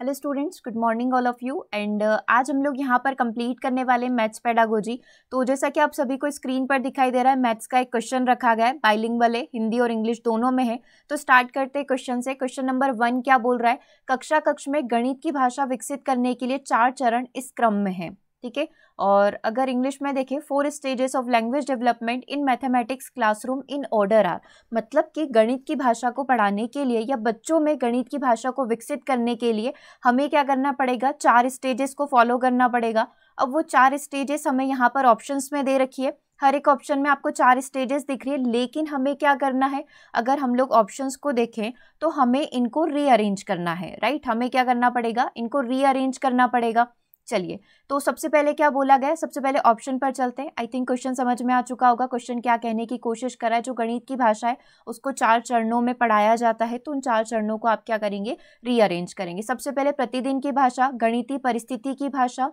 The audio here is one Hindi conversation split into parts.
hello students good morning all of you and आज हम लोग यहाँ पर कंप्लीट करने वाले मैथ्स पैडागोजी तो जैसा कि आप सभी को स्क्रीन पर दिखाई दे रहा है मैथ्स का एक क्वेश्चन रखा गया है बाइलिंग वाले हिंदी और इंग्लिश दोनों में है तो स्टार्ट करते हैं क्वेश्चन से क्वेश्चन नंबर वन क्या बोल रहा है कक्षा कक्ष में गणित की भाषा विकसित करने के लिए चार चरण इस क्रम में है ठीक है और अगर इंग्लिश में देखें four stages of language development in mathematics classroom in order are मतलब कि गणित की भाषा को पढ़ाने के लिए या बच्चों में गणित की भाषा को विकसित करने के लिए हमें क्या करना पड़ेगा चार स्टेजेस को फॉलो करना पड़ेगा अब वो चार स्टेजेस हमें यहाँ पर ऑप्शन में दे रखी है हर एक ऑप्शन में आपको चार स्टेजेस दिख रही है लेकिन हमें क्या करना है अगर हम लोग ऑप्शंस को देखें तो हमें इनको रीअरेंज करना है राइट हमें क्या करना पड़ेगा इनको रीअरेंज करना पड़ेगा चलिए तो सबसे पहले क्या बोला गया सबसे पहले ऑप्शन पर चलते हैं आई थिंक क्वेश्चन समझ में आ चुका होगा क्वेश्चन क्या कहने की कोशिश करा है जो गणित की भाषा है उसको चार चरणों में पढ़ाया जाता है तो उन चार चरणों को आप क्या करेंगे रीअरेंज करेंगे सबसे पहले प्रतिदिन की भाषा गणितीय परिस्थिति की भाषा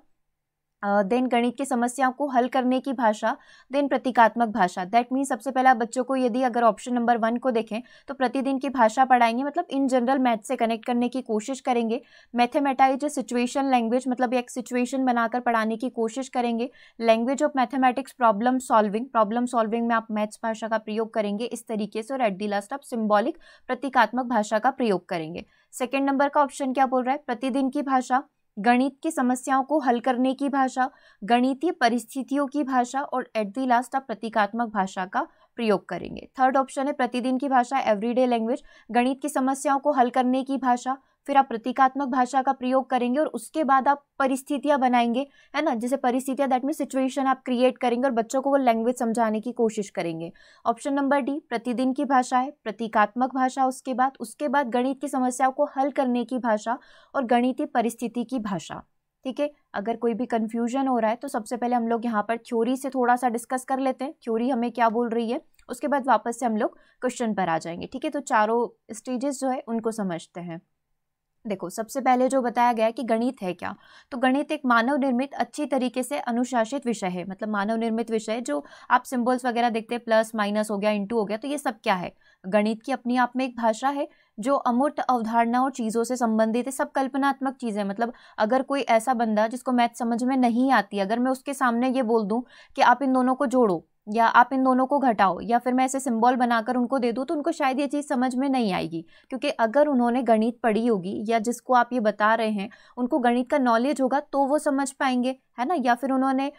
देन गणित की समस्याओं को हल करने की भाषा देन प्रतीकात्मक भाषा दैट मीन सबसे पहला बच्चों को यदि अगर ऑप्शन नंबर वन को देखें तो प्रतिदिन की भाषा पढ़ाएंगे मतलब इन जनरल मैथ से कनेक्ट करने की कोशिश करेंगे मैथेमेटाइज सिचुएशन लैंग्वेज मतलब एक सिचुएशन बनाकर पढ़ाने की कोशिश करेंगे language of mathematics problem solving problem solving में आप मैथ्स भाषा का प्रयोग करेंगे इस तरीके से और एट दी लास्ट आप सिम्बॉलिक प्रतीकात्मक भाषा का प्रयोग करेंगे सेकेंड नंबर का ऑप्शन क्या बोल रहा है प्रतिदिन की भाषा गणित की समस्याओं को हल करने की भाषा गणितीय परिस्थितियों की भाषा और एट दी लास्ट आप प्रतीकात्मक भाषा का प्रयोग करेंगे थर्ड ऑप्शन है प्रतिदिन की भाषा एवरीडे लैंग्वेज गणित की समस्याओं को हल करने की भाषा फिर आप प्रतीकात्मक भाषा का प्रयोग करेंगे और उसके बाद आप परिस्थितियाँ बनाएंगे है ना जैसे परिस्थितियाँ दैट मीन सिचुएशन आप क्रिएट करेंगे और बच्चों को वो लैंग्वेज समझाने की कोशिश करेंगे ऑप्शन नंबर डी प्रतिदिन की भाषा है प्रतीकात्मक भाषा उसके बाद उसके बाद गणित की समस्याओं को हल करने की भाषा और गणितीय परिस्थिति की भाषा ठीक है अगर कोई भी कन्फ्यूजन हो रहा है तो सबसे पहले हम लोग यहाँ पर थ्योरी से थोड़ा सा डिस्कस कर लेते हैं थ्योरी हमें क्या बोल रही है उसके बाद वापस से हम लोग क्वेश्चन पर आ जाएंगे ठीक है तो चारों स्टेजेस जो है उनको समझते हैं देखो सबसे पहले जो बताया गया है कि गणित है क्या तो गणित एक मानव निर्मित अच्छी तरीके से अनुशासित विषय है मतलब मानव निर्मित विषय जो आप सिंबल्स वगैरह देखते हैं प्लस माइनस हो गया इंटू हो गया तो ये सब क्या है गणित की अपनी आप में एक भाषा है जो अमूर्त अवधारणाओं और चीज़ों से संबंधित है सब कल्पनात्मक चीज़ें मतलब अगर कोई ऐसा बंदा जिसको मैथ समझ में नहीं आती अगर मैं उसके सामने ये बोल दूँ कि आप इन दोनों को जोड़ो या आप इन दोनों को घटाओ या फिर मैं ऐसे सिंबल बनाकर उनको दे दूँ तो उनको शायद ये चीज़ समझ में नहीं आएगी क्योंकि अगर उन्होंने गणित पढ़ी होगी या जिसको आप ये बता रहे हैं उनको गणित का नॉलेज होगा तो वो समझ पाएंगे है ना या फिर उन्होंने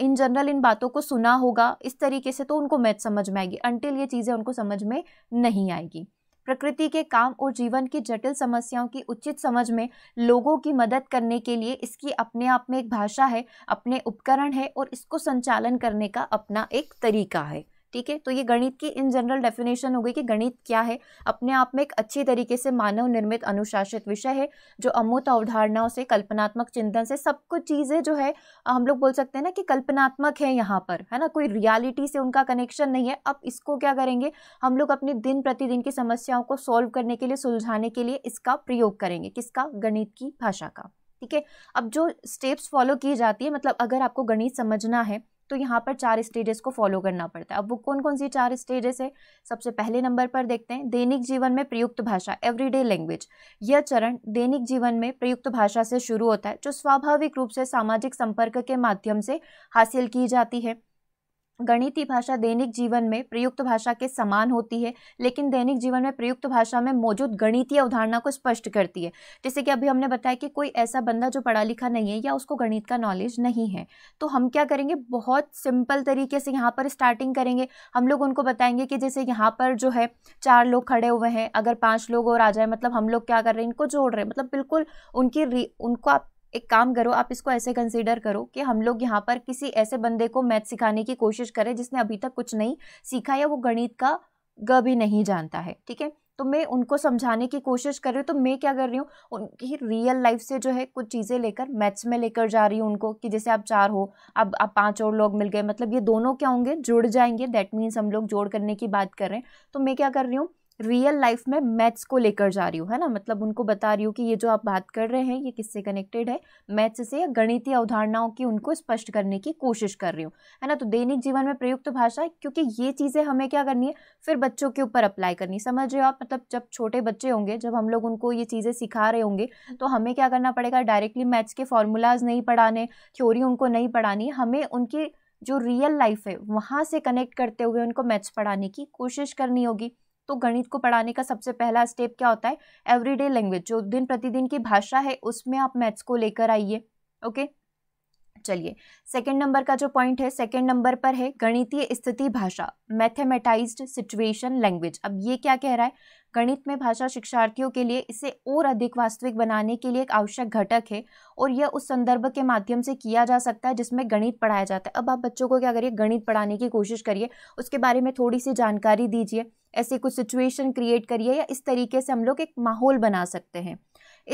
इन जनरल इन बातों को सुना होगा इस तरीके से तो उनको मैथ समझ में आएगी अनटिल ये चीज़ें उनको समझ में नहीं आएगी प्रकृति के काम और जीवन की जटिल समस्याओं की उचित समझ में लोगों की मदद करने के लिए इसकी अपने आप में एक भाषा है अपने उपकरण है और इसको संचालन करने का अपना एक तरीका है ठीक है तो ये गणित की इन जनरल डेफिनेशन हो गई कि गणित क्या है अपने आप में एक अच्छी तरीके से मानव निर्मित अनुशासित विषय है जो अमूत अवधारणाओं से कल्पनात्मक चिंतन से सब कुछ चीज़ें जो है हम लोग बोल सकते हैं ना कि कल्पनात्मक है यहाँ पर है ना कोई रियालिटी से उनका कनेक्शन नहीं है अब इसको क्या करेंगे हम लोग अपनी दिन प्रतिदिन की समस्याओं को सॉल्व करने के लिए सुलझाने के लिए इसका प्रयोग करेंगे किसका गणित की भाषा का ठीक है अब जो स्टेप्स फॉलो की जाती है मतलब अगर आपको गणित समझना है तो यहाँ पर चार स्टेजेस को फॉलो करना पड़ता है अब वो कौन कौन सी चार स्टेजेस है सबसे पहले नंबर पर देखते हैं दैनिक जीवन में प्रयुक्त भाषा एवरीडे लैंग्वेज यह चरण दैनिक जीवन में प्रयुक्त भाषा से शुरू होता है जो स्वाभाविक रूप से सामाजिक संपर्क के माध्यम से हासिल की जाती है गणितीय भाषा दैनिक जीवन में प्रयुक्त भाषा के समान होती है लेकिन दैनिक जीवन में प्रयुक्त भाषा में मौजूद गणितीय अवधारणा को स्पष्ट करती है जैसे कि अभी हमने बताया कि कोई ऐसा बंदा जो पढ़ा लिखा नहीं है या उसको गणित का नॉलेज नहीं है तो हम क्या करेंगे बहुत सिंपल तरीके से यहाँ पर स्टार्टिंग करेंगे हम लोग उनको बताएंगे कि जैसे यहाँ पर जो है चार लोग खड़े हुए हैं अगर पाँच लोग और आ जाए मतलब हम लोग क्या कर रहे हैं इनको जोड़ रहे हैं मतलब बिल्कुल उनकी उनको आप एक काम करो आप इसको ऐसे कंसिडर करो कि हम लोग यहाँ पर किसी ऐसे बंदे को मैथ सिखाने की कोशिश करें जिसने अभी तक कुछ नहीं सीखा या वो गणित का ग भी नहीं जानता है ठीक है तो मैं उनको समझाने की कोशिश कर रही हूँ तो मैं क्या कर रही हूँ उनकी रियल लाइफ से जो है कुछ चीज़ें लेकर मैथ्स में लेकर जा रही हूँ उनको कि जैसे आप चार हो अब आप पांच और लोग मिल गए मतलब ये दोनों क्या होंगे जुड़ जाएंगे दैट मीन्स हम लोग जोड़ करने की बात कर रहे हैं तो मैं क्या कर रही हूँ रियल लाइफ में मैथ्स को लेकर जा रही हूँ है ना मतलब उनको बता रही हूँ कि ये जो आप बात कर रहे हैं ये किससे कनेक्टेड है मैथ्स से या गणितीय अवधारणाओं की उनको स्पष्ट करने की कोशिश कर रही हूँ है ना तो दैनिक जीवन में प्रयुक्त भाषा क्योंकि ये चीज़ें हमें क्या करनी है फिर बच्चों के ऊपर अप्लाई करनी है समझ रहे हो आप मतलब जब छोटे बच्चे होंगे जब हम लोग उनको ये चीज़ें सिखा रहे होंगे तो हमें क्या करना पड़ेगा डायरेक्टली मैथ्स के फॉर्मूलाज नहीं पढ़ाने थ्योरी उनको नहीं पढ़ानी हमें उनकी जो रियल लाइफ है वहाँ से कनेक्ट करते हुए उनको मैथ्स पढ़ाने की कोशिश करनी होगी तो गणित को पढ़ाने का सबसे पहला स्टेप क्या होता है एवरीडे लैंग्वेज जो दिन प्रतिदिन की भाषा है उसमें आप मैथ्स को लेकर आइए ओके चलिए सेकंड नंबर का जो पॉइंट है सेकंड नंबर पर है गणितीय स्थिति भाषा मैथमेटाइज्ड सिचुएशन लैंग्वेज अब ये क्या कह रहा है गणित में भाषा शिक्षार्थियों के लिए इसे और अधिक वास्तविक बनाने के लिए एक आवश्यक घटक है और यह उस संदर्भ के माध्यम से किया जा सकता है जिसमें गणित पढ़ाया जाता है अब आप बच्चों को क्या करिए गणित पढ़ाने की कोशिश करिए उसके बारे में थोड़ी सी जानकारी दीजिए ऐसे कुछ सिचुएशन क्रिएट करिए या इस तरीके से हम लोग एक माहौल बना सकते हैं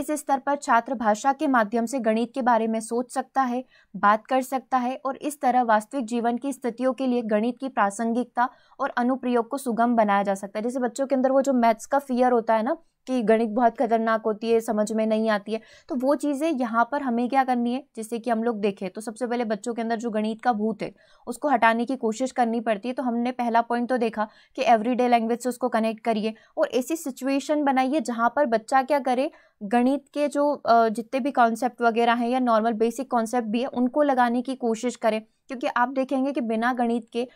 इस स्तर पर छात्र भाषा के माध्यम से गणित के बारे में सोच सकता है बात कर सकता है और इस तरह वास्तविक जीवन की स्थितियों के लिए गणित की प्रासंगिकता और अनुप्रयोग को सुगम बनाया जा सकता है जैसे बच्चों के अंदर वो जो मैथ्स का फियर होता है ना कि गणित बहुत खतरनाक होती है समझ में नहीं आती है तो वो चीज़ें यहाँ पर हमें क्या करनी है जिससे कि हम लोग देखें तो सबसे पहले बच्चों के अंदर जो गणित का भूत है उसको हटाने की कोशिश करनी पड़ती है तो हमने पहला पॉइंट तो देखा कि एवरीडे लैंग्वेज से उसको कनेक्ट करिए और ऐसी सिचुएशन बनाइए जहाँ पर बच्चा क्या करे गणित के जो जितने भी कॉन्सेप्ट वगैरह हैं या नॉर्मल बेसिक कॉन्सेप्ट भी है उनको लगाने की कोशिश करें क्योंकि आप देखेंगे कि बिना गणित के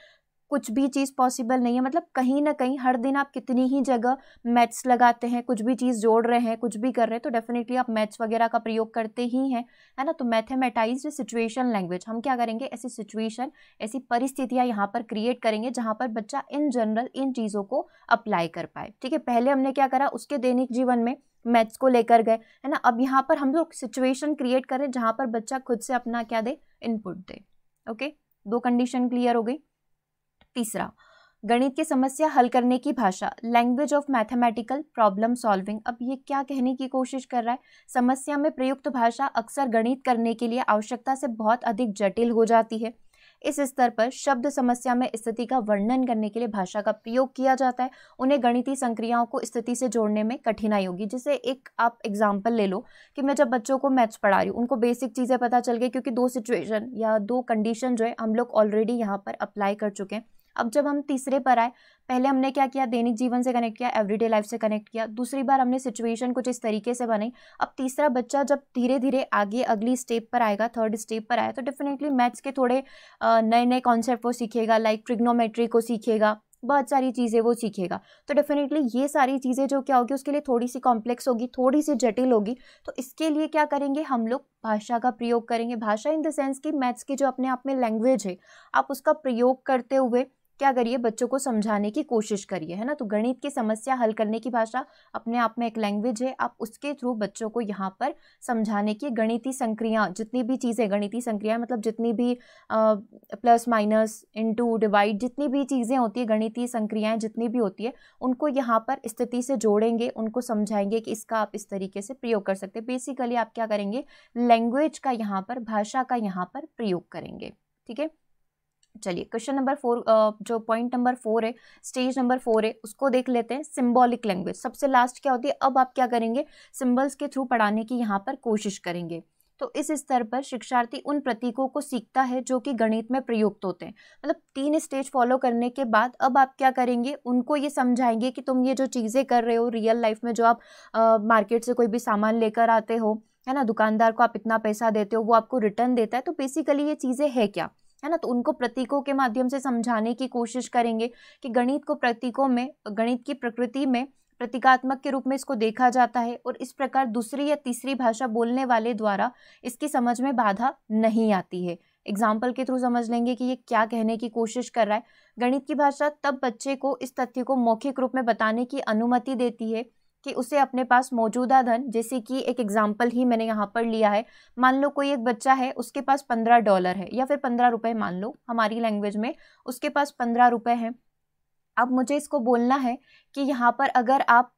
कुछ भी चीज़ पॉसिबल नहीं है मतलब कहीं ना कहीं हर दिन आप कितनी ही जगह मैथ्स लगाते हैं कुछ भी चीज़ जोड़ रहे हैं कुछ भी कर रहे हैं तो डेफिनेटली आप मैथ्स वगैरह का प्रयोग करते ही हैं है ना तो मैथेमेटाइज सिचुएशन लैंग्वेज हम क्या करेंगे ऐसी सिचुएशन ऐसी परिस्थितियाँ यहाँ पर क्रिएट करेंगे जहाँ पर बच्चा इन जनरल इन चीज़ों को अप्लाई कर पाए ठीक है पहले हमने क्या करा उसके दैनिक जीवन में मैथ्स को लेकर गए है ना अब यहाँ पर हम लोग सिचुएशन क्रिएट करें जहाँ पर बच्चा खुद से अपना क्या दे इनपुट दे ओके दो कंडीशन क्लियर हो गई तीसरा गणित की समस्या हल करने की भाषा language of mathematical problem solving अब ये क्या कहने की कोशिश कर रहा है समस्या में प्रयुक्त भाषा अक्सर गणित करने के लिए आवश्यकता से बहुत अधिक जटिल हो जाती है इस स्तर पर शब्द समस्या में स्थिति का वर्णन करने के लिए भाषा का प्रयोग किया जाता है उन्हें गणितीय संक्रियाओं को स्थिति से जोड़ने में कठिनाई होगी जैसे एक आप एग्जाम्पल ले लो कि मैं जब बच्चों को मैथ्स पढ़ा रही हूँ उनको बेसिक चीज़ें पता चल गई क्योंकि दो सिचुएशन या दो कंडीशन जो है हम लोग ऑलरेडी यहाँ पर अप्लाई कर चुके हैं अब जब हम तीसरे पर आए पहले हमने क्या किया दैनिक जीवन से कनेक्ट किया एवरीडे लाइफ से कनेक्ट किया दूसरी बार हमने सिचुएशन कुछ इस तरीके से बनाई अब तीसरा बच्चा जब धीरे धीरे आगे अगली स्टेप पर आएगा थर्ड स्टेप पर आया तो डेफिनेटली मैथ्स के थोड़े नए नए कॉन्सेप्ट वो सीखेगा लाइक ट्रिग्नोमेट्री को सीखेगा बहुत सारी चीज़ें वो सीखेगा तो डेफिनेटली ये सारी चीज़ें जो क्या होगी उसके लिए थोड़ी सी कॉम्प्लेक्स होगी थोड़ी सी जटिल होगी तो इसके लिए क्या करेंगे हम लोग भाषा का प्रयोग करेंगे भाषा इन द सेंस कि मैथ्स की जो अपने आप में लैंग्वेज है आप उसका प्रयोग करते हुए क्या करिए बच्चों को समझाने की कोशिश करिए है ना तो गणित की समस्या हल करने की भाषा अपने आप में एक लैंग्वेज है आप उसके थ्रू बच्चों को यहाँ पर समझाने की गणितीय संक्रिया जितनी भी चीज़ें गणितीय संक्रिया मतलब जितनी भी आ, प्लस माइनस इनटू डिवाइड जितनी भी चीज़ें होती है गणितीय संक्रियाएँ जितनी भी होती है उनको यहाँ पर स्थिति से जोड़ेंगे उनको समझाएंगे कि इसका आप इस तरीके से प्रयोग कर सकते हैं बेसिकली आप क्या करेंगे लैंग्वेज का यहाँ पर भाषा का यहाँ पर प्रयोग करेंगे ठीक है चलिए क्वेश्चन नंबर फोर जो पॉइंट नंबर फोर है स्टेज नंबर फोर है उसको देख लेते हैं सिम्बॉलिक लैंग्वेज सबसे लास्ट क्या होती है अब आप क्या करेंगे सिम्बल्स के थ्रू पढ़ाने की यहाँ पर कोशिश करेंगे तो इस स्तर पर शिक्षार्थी उन प्रतीकों को सीखता है जो कि गणित में प्रयुक्त होते हैं मतलब तीन स्टेज फॉलो करने के बाद अब आप क्या करेंगे उनको ये समझाएंगे कि तुम ये जो चीज़ें कर रहे हो रियल लाइफ में जो आप आ, मार्केट से कोई भी सामान लेकर आते हो है ना दुकानदार को आप इतना पैसा देते हो वो आपको रिटर्न देता है तो बेसिकली ये चीज़ें है क्या है ना तो उनको प्रतीकों के माध्यम से समझाने की कोशिश करेंगे कि गणित को प्रतीकों में गणित की प्रकृति में प्रतीकात्मक के रूप में इसको देखा जाता है और इस प्रकार दूसरी या तीसरी भाषा बोलने वाले द्वारा इसकी समझ में बाधा नहीं आती है एग्जाम्पल के थ्रू समझ लेंगे कि ये क्या कहने की कोशिश कर रहा है गणित की भाषा तब बच्चे को इस तथ्य को मौखिक रूप में बताने की अनुमति देती है कि उसे अपने पास मौजूदा धन जैसे कि एक एग्जाम्पल ही मैंने यहाँ पर लिया है मान लो कोई एक बच्चा है उसके पास पंद्रह डॉलर है या फिर पंद्रह रुपये मान लो हमारी लैंग्वेज में उसके पास पंद्रह रुपये हैं अब मुझे इसको बोलना है कि यहाँ पर अगर आप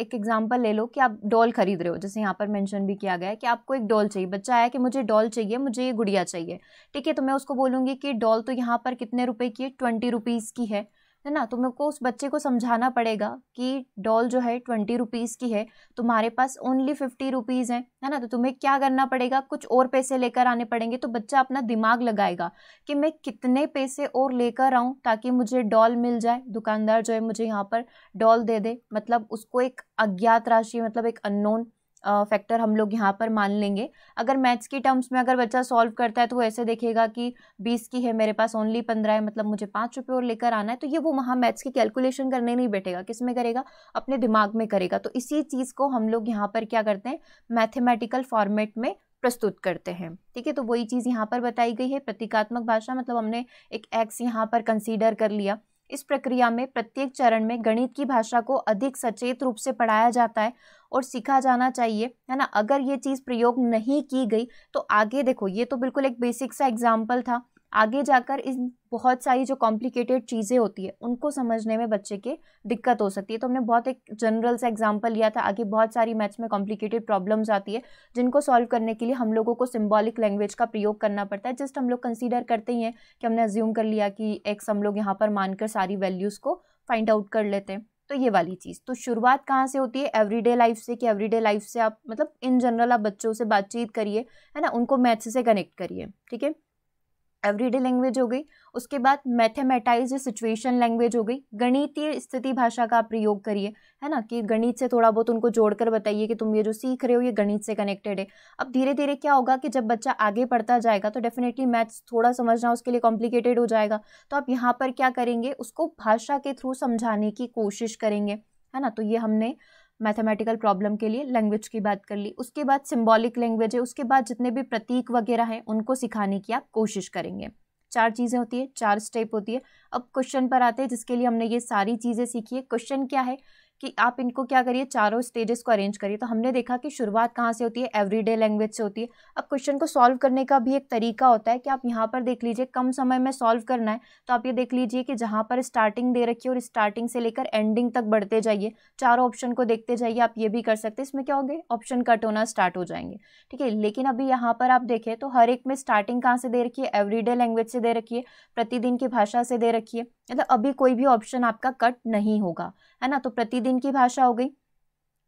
एक एग्जाम्पल ले लो कि आप डॉल खरीद रहे हो जैसे यहाँ पर मेंशन भी किया गया है कि आपको एक डॉल चाहिए बच्चा आया कि मुझे डॉल चाहिए मुझे ये गुड़िया चाहिए ठीक है तो मैं उसको बोलूँगी कि डॉल तो यहाँ पर कितने रुपए की है ट्वेंटी रुपीज़ की है है ना तुम लोग को उस बच्चे को समझाना पड़ेगा कि डॉल जो है ट्वेंटी रुपीज़ की है तुम्हारे पास ओनली फिफ्टी रुपीज़ हैं है ना तो तुम्हें क्या करना पड़ेगा कुछ और पैसे लेकर आने पड़ेंगे तो बच्चा अपना दिमाग लगाएगा कि मैं कितने पैसे और लेकर आऊँ ताकि मुझे डॉल मिल जाए दुकानदार जो है मुझे यहाँ पर डॉल दे दे मतलब उसको एक अज्ञात राशि मतलब एक अननोन फैक्टर हम लोग यहाँ पर मान लेंगे अगर मैथ्स की टर्म्स में अगर बच्चा सॉल्व करता है तो वो ऐसे देखेगा कि बीस की है मेरे पास ओनली पंद्रह है मतलब मुझे पाँच रुपये और लेकर आना है तो ये वो वहाँ मैथ्स की कैलकुलेशन करने नहीं बैठेगा किस में करेगा अपने दिमाग में करेगा तो इसी चीज़ को हम लोग यहाँ पर क्या करते हैं मैथेमेटिकल फॉर्मेट में प्रस्तुत करते हैं ठीक है तो वही चीज़ यहाँ पर बताई गई है प्रतीकात्मक भाषा मतलब हमने एक एक्स यहाँ पर कंसीडर कर लिया इस प्रक्रिया में प्रत्येक चरण में गणित की भाषा को अधिक सचेत रूप से पढ़ाया जाता है और सीखा जाना चाहिए है ना अगर ये चीज़ प्रयोग नहीं की गई तो आगे देखो ये तो बिल्कुल एक बेसिक सा एग्जाम्पल था आगे जाकर इन बहुत सारी जो कॉम्प्लिकेटेड चीज़ें होती है उनको समझने में बच्चे के दिक्कत हो सकती है तो हमने बहुत एक जनरल सा एग्जाम्पल लिया था आगे बहुत सारी मैथ्स में कॉम्प्लिकेटेड प्रॉब्लम्स आती है जिनको सॉल्व करने के लिए हम लोगों को सिम्बॉलिक लैंग्वेज का प्रयोग करना पड़ता है जस्ट हम लोग कंसिडर करते ही हैं कि हमने अज्यूम कर लिया कि एक्स हम लोग यहाँ पर मानकर सारी वैल्यूज़ को फाइंड आउट कर लेते हैं तो ये वाली चीज़ तो शुरुआत कहाँ से होती है एवरीडे लाइफ से कि एवरीडे लाइफ से आप मतलब इन जनरल आप बच्चों से बातचीत करिए है ना उनको मैथ्स से कनेक्ट करिए ठीक है एवरीडे लैंग्वेज हो गई उसके बाद मैथेमेटाइज सिचुएशन लैंग्वेज हो गई गणितीय स्थिति भाषा का प्रयोग करिए है ना कि गणित से थोड़ा बहुत उनको जोड़कर बताइए कि तुम ये जो सीख रहे हो ये गणित से कनेक्टेड है अब धीरे धीरे क्या होगा कि जब बच्चा आगे पढ़ता जाएगा तो डेफिनेटली मैथ्स थोड़ा समझना उसके लिए कॉम्प्लिकेटेड हो जाएगा तो आप यहाँ पर क्या करेंगे उसको भाषा के थ्रू समझाने की कोशिश करेंगे है ना तो ये हमने मैथमेटिकल प्रॉब्लम के लिए लैंग्वेज की बात कर ली उसके बाद सिम्बॉलिक लैंग्वेज है उसके बाद जितने भी प्रतीक वगैरह हैं उनको सिखाने की आप कोशिश करेंगे चार चीज़ें होती है चार स्टेप होती है अब क्वेश्चन पर आते हैं जिसके लिए हमने ये सारी चीज़ें सीखी है क्वेश्चन क्या है कि आप इनको क्या करिए चारों स्टेजेस को अरेंज करिए तो हमने देखा कि शुरुआत कहाँ से होती है एवरीडे लैंग्वेज से होती है अब क्वेश्चन को सॉल्व करने का भी एक तरीका होता है कि आप यहाँ पर देख लीजिए कम समय में सॉल्व करना है तो आप ये देख लीजिए कि जहाँ पर स्टार्टिंग दे रखी है और स्टार्टिंग से लेकर एंडिंग तक बढ़ते जाइए चारों ऑप्शन को देखते जाइए आप ये भी कर सकते इसमें क्या हो गए ऑप्शन कट होना स्टार्ट हो जाएंगे ठीक है लेकिन अभी यहाँ पर आप देखें तो हर एक में स्टार्टिंग कहाँ से दे रखी है एवरीडे लैंग्वेज से दे रखिए प्रतिदिन की भाषा से दे रखिए मतलब अभी कोई भी ऑप्शन आपका कट नहीं होगा है ना तो प्रतिदिन की भाषा हो गई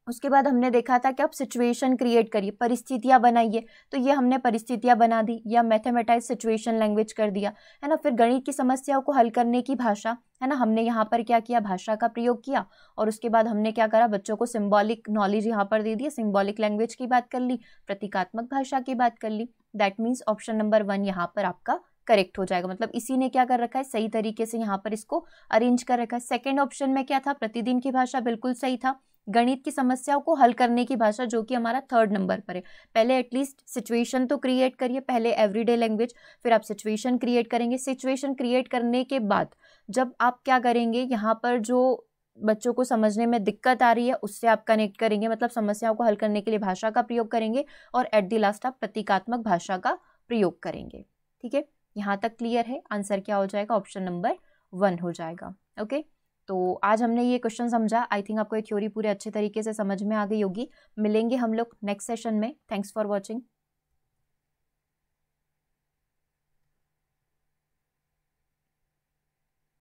उसके बाद हमने देखा था कि आप सिचुएशन क्रिएट करिए परिस्थितियाँ बनाइए तो ये हमने परिस्थितियाँ बना दी या मैथमेटाइज सिचुएशन लैंग्वेज कर दिया है ना फिर गणित की समस्याओं को हल करने की भाषा है ना हमने यहाँ पर क्या किया भाषा का प्रयोग किया और उसके बाद हमने क्या करा बच्चों को सिम्बॉलिक नॉलेज यहाँ पर दे दिया सिम्बॉलिक लैंग्वेज की बात कर ली प्रतीकात्मक भाषा की बात कर ली that means option number one यहाँ पर आपका करेक्ट हो जाएगा मतलब इसी ने क्या कर रखा है सही तरीके से यहाँ पर इसको अरेंज कर रखा है सेकेंड ऑप्शन में क्या था प्रतिदिन की भाषा बिल्कुल सही था गणित की समस्याओं को हल करने की भाषा जो कि हमारा थर्ड नंबर पर है पहले एटलीस्ट सिचुएशन तो क्रिएट करिए पहले एवरीडे लैंग्वेज फिर आप सिचुएशन क्रिएट करेंगे सिचुएशन क्रिएट करने के बाद जब आप क्या करेंगे यहाँ पर जो बच्चों को समझने में दिक्कत आ रही है उससे आप कनेक्ट करेंगे मतलब समस्याओं को हल करने के लिए भाषा का प्रयोग करेंगे और एट द लास्ट आप प्रतीकात्मक भाषा का प्रयोग करेंगे ठीक है यहाँ तक क्लियर है आंसर क्या हो जाएगा ऑप्शन नंबर वन हो जाएगा ओके तो आज हमने ये क्वेश्चन समझा आई थिंक आपको ये थ्योरी पूरे अच्छे तरीके से समझ में आ गई होगी मिलेंगे हम लोग नेक्स्ट सेशन में थैंक्स फॉर वॉचिंग